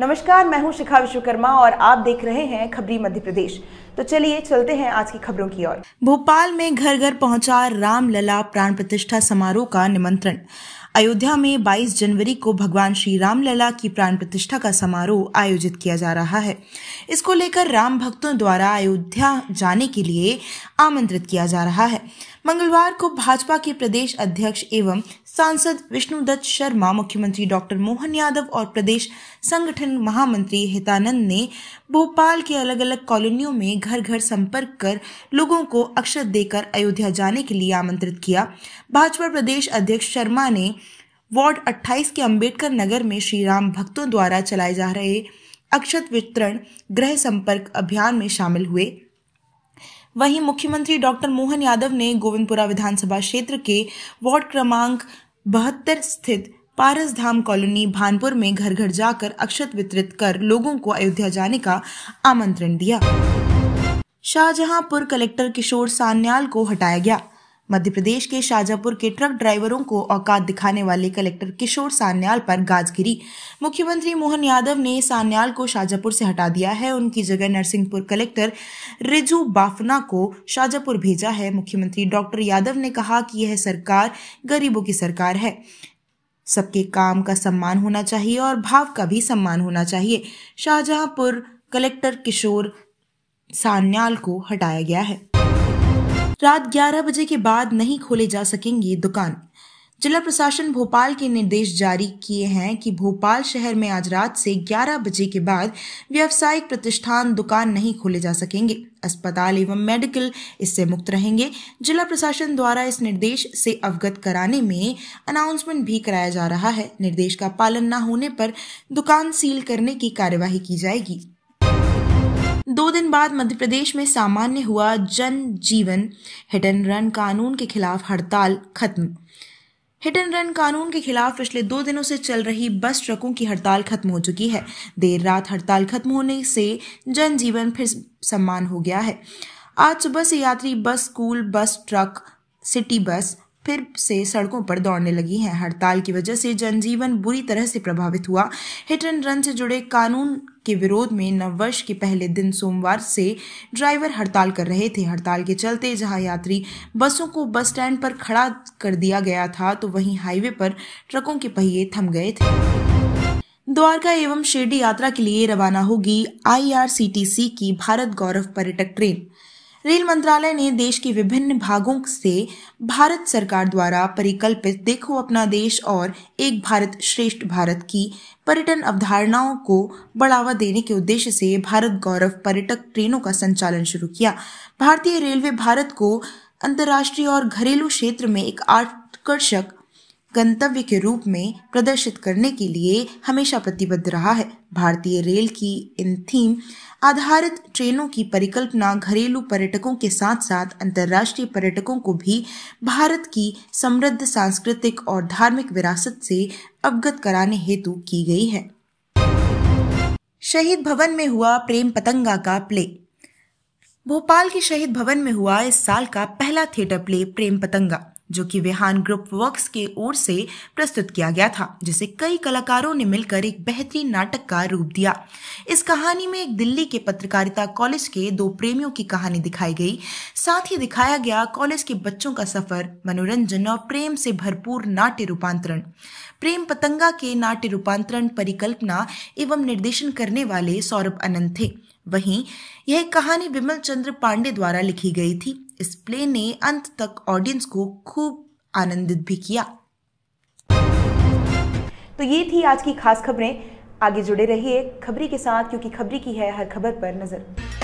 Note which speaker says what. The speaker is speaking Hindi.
Speaker 1: नमस्कार मैं हूं शिखा विश्वकर्मा और आप देख रहे हैं खबरी मध्य प्रदेश तो चलिए चलते हैं आज की खबरों की ओर भोपाल में घर घर पहुंचा रामलला प्राण प्रतिष्ठा समारोह का निमंत्रण अयोध्या में 22 जनवरी को भगवान श्री रामलला की प्राण प्रतिष्ठा का समारोह आयोजित किया जा रहा है इसको लेकर राम भक्तों द्वारा अयोध्या जाने के लिए आमंत्रित किया जा रहा है मंगलवार को भाजपा के प्रदेश अध्यक्ष एवं सांसद विष्णुदत्त शर्मा मुख्यमंत्री डॉक्टर मोहन यादव और प्रदेश संगठन महामंत्री हितानंद ने भोपाल के अलग अलग कॉलोनियों में घर घर संपर्क कर लोगों को अक्षत देकर अयोध्या जाने के लिए आमंत्रित किया भाजपा प्रदेश अध्यक्ष शर्मा ने वार्ड 28 के अंबेडकर नगर में श्री राम भक्तों द्वारा चलाए जा रहे अक्षत वितरण गृह संपर्क अभियान में शामिल हुए वहीं मुख्यमंत्री डॉक्टर मोहन यादव ने गोविंदपुरा विधानसभा क्षेत्र के वार्ड क्रमांक बहत्तर स्थित पारस धाम कॉलोनी भानपुर में घर घर जाकर अक्षत वितरित कर लोगों को अयोध्या जाने का आमंत्रण दिया शाहजहांपुर कलेक्टर किशोर सान्याल को हटाया गया मध्य प्रदेश के शाजापुर के ट्रक ड्राइवरों को औकात दिखाने वाले कलेक्टर किशोर सान्याल पर गाज गिरी मुख्यमंत्री मोहन यादव ने सान्याल को शाजापुर से हटा दिया है उनकी जगह नरसिंहपुर कलेक्टर रिजू बाफना को शाजापुर भेजा है मुख्यमंत्री डॉक्टर यादव ने कहा कि यह सरकार गरीबों की सरकार है सबके काम का सम्मान होना चाहिए और भाव का भी सम्मान होना चाहिए शाहजहांपुर कलेक्टर किशोर सान्याल को हटाया गया है रात 11 बजे के बाद नहीं खोले जा सकेंगी दुकान जिला प्रशासन भोपाल के निर्देश जारी किए हैं कि भोपाल शहर में आज रात से 11 बजे के बाद व्यावसायिक प्रतिष्ठान दुकान नहीं खोले जा सकेंगे अस्पताल एवं मेडिकल इससे मुक्त रहेंगे जिला प्रशासन द्वारा इस निर्देश से अवगत कराने में अनाउंसमेंट भी कराया जा रहा है निर्देश का पालन न होने पर दुकान सील करने की कार्यवाही की जाएगी दो दिन बाद मध्य प्रदेश में सामान्य हुआ जन जीवन हिट एंड रन कानून के खिलाफ हड़ताल खत्म हिट एंड रन कानून के खिलाफ पिछले दो दिनों से चल रही बस ट्रकों की हड़ताल खत्म हो चुकी है देर रात हड़ताल खत्म होने से जनजीवन फिर सम्मान हो गया है आज सुबह से यात्री बस school bus truck city bus फिर से सड़कों पर दौड़ने लगी हैं हड़ताल की वजह से जनजीवन बुरी तरह से प्रभावित हुआ हिट एंड रन से जुड़े कानून के विरोध में नववर्ष के पहले दिन सोमवार से ड्राइवर हड़ताल कर रहे थे हड़ताल के चलते जहां यात्री बसों को बस स्टैंड पर खड़ा कर दिया गया था तो वहीं हाईवे पर ट्रकों के पहिए थम गए थे द्वारका एवं शिरडी यात्रा के लिए रवाना होगी आईआरसीटीसी की भारत गौरव पर्यटक ट्रेन रेल मंत्रालय ने देश के विभिन्न भागों से भारत सरकार द्वारा परिकल्पित देखो अपना देश और एक भारत श्रेष्ठ भारत की पर्यटन अवधारणाओं को बढ़ावा देने के उद्देश्य से भारत गौरव पर्यटक ट्रेनों का संचालन शुरू किया भारतीय रेलवे भारत को अंतर्राष्ट्रीय और घरेलू क्षेत्र में एक आकर्षक गंतव्य के रूप में प्रदर्शित करने के लिए हमेशा प्रतिबद्ध रहा है भारतीय रेल की इन थीम आधारित ट्रेनों की परिकल्पना घरेलू पर्यटकों के साथ साथ अंतर्राष्ट्रीय पर्यटकों को भी भारत की समृद्ध सांस्कृतिक और धार्मिक विरासत से अवगत कराने हेतु की गई है शहीद भवन में हुआ प्रेम पतंगा का प्ले भोपाल के शहीद भवन में हुआ इस साल का पहला थिएटर प्ले प्रेम पतंगा जो कि विहान ग्रुप वर्क्स की ओर से प्रस्तुत किया गया था जिसे कई कलाकारों ने मिलकर एक बेहतरीन नाटक का रूप दिया इस कहानी में एक दिल्ली के पत्रकारिता कॉलेज के दो प्रेमियों की कहानी दिखाई गई साथ ही दिखाया गया कॉलेज के बच्चों का सफर मनोरंजन और प्रेम से भरपूर नाट्य रूपांतरण प्रेम पतंगा के नाट्य रूपांतरण परिकल्पना एवं निर्देशन करने वाले सौरभ अनंत थे वहीं यह कहानी विमल चंद्र पांडे द्वारा लिखी गई थी इस प्ले ने अंत तक ऑडियंस को खूब आनंदित भी किया तो ये थी आज की खास खबरें आगे जुड़े रहिए खबरी के साथ क्योंकि खबरी की है हर खबर पर नज़र